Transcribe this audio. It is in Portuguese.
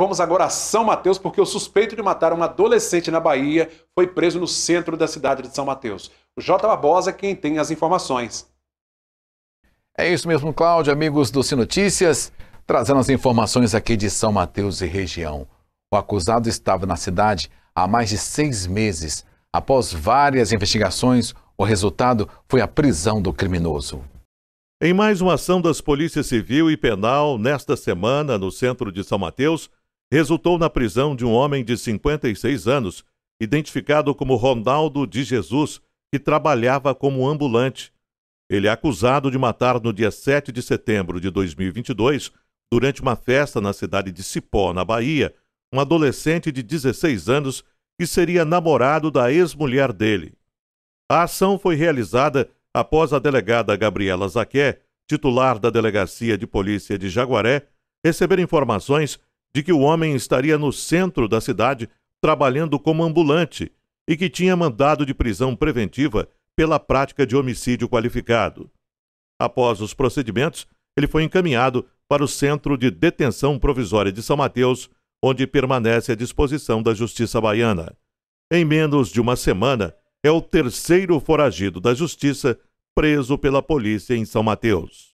vamos agora a São Mateus, porque o suspeito de matar um adolescente na Bahia foi preso no centro da cidade de São Mateus. O J. Barbosa é quem tem as informações. É isso mesmo, Cláudio, amigos do Sinotícias, trazendo as informações aqui de São Mateus e região. O acusado estava na cidade há mais de seis meses. Após várias investigações, o resultado foi a prisão do criminoso. Em mais uma ação das Polícias Civil e Penal, nesta semana, no centro de São Mateus, resultou na prisão de um homem de 56 anos, identificado como Ronaldo de Jesus, que trabalhava como ambulante. Ele é acusado de matar no dia 7 de setembro de 2022, durante uma festa na cidade de Cipó, na Bahia, um adolescente de 16 anos que seria namorado da ex-mulher dele. A ação foi realizada após a delegada Gabriela Zaqué, titular da Delegacia de Polícia de Jaguaré, receber informações de que o homem estaria no centro da cidade trabalhando como ambulante e que tinha mandado de prisão preventiva pela prática de homicídio qualificado. Após os procedimentos, ele foi encaminhado para o Centro de Detenção Provisória de São Mateus, onde permanece à disposição da Justiça Baiana. Em menos de uma semana, é o terceiro foragido da Justiça preso pela polícia em São Mateus.